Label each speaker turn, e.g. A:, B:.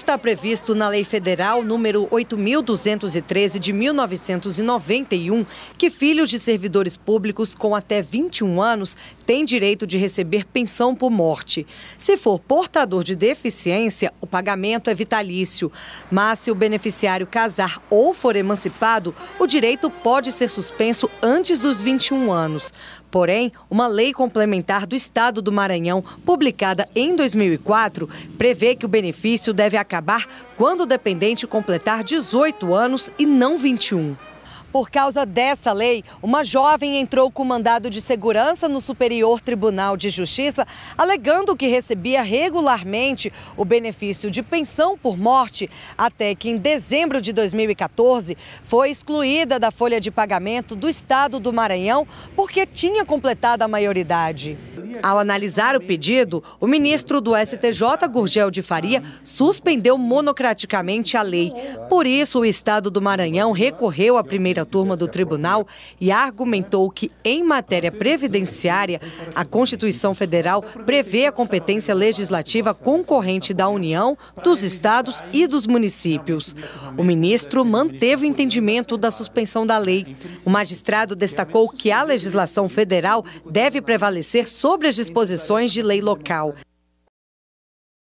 A: está previsto na Lei Federal número 8.213 de 1991 que filhos de servidores públicos com até 21 anos têm direito de receber pensão por morte. Se for portador de deficiência, o pagamento é vitalício. Mas se o beneficiário casar ou for emancipado, o direito pode ser suspenso antes dos 21 anos. Porém, uma lei complementar do Estado do Maranhão, publicada em 2004, prevê que o benefício deve acabar quando o dependente completar 18 anos e não 21. Por causa dessa lei, uma jovem entrou com mandado de segurança no Superior Tribunal de Justiça, alegando que recebia regularmente o benefício de pensão por morte, até que em dezembro de 2014 foi excluída da folha de pagamento do Estado do Maranhão porque tinha completado a maioridade. Ao analisar o pedido, o ministro do STJ, Gurgel de Faria, suspendeu monocraticamente a lei. Por isso, o Estado do Maranhão recorreu à primeira turma do tribunal e argumentou que, em matéria previdenciária, a Constituição Federal prevê a competência legislativa concorrente da União, dos estados e dos municípios. O ministro manteve o entendimento da suspensão da lei. O magistrado destacou que a legislação federal deve prevalecer sobre disposições de lei local.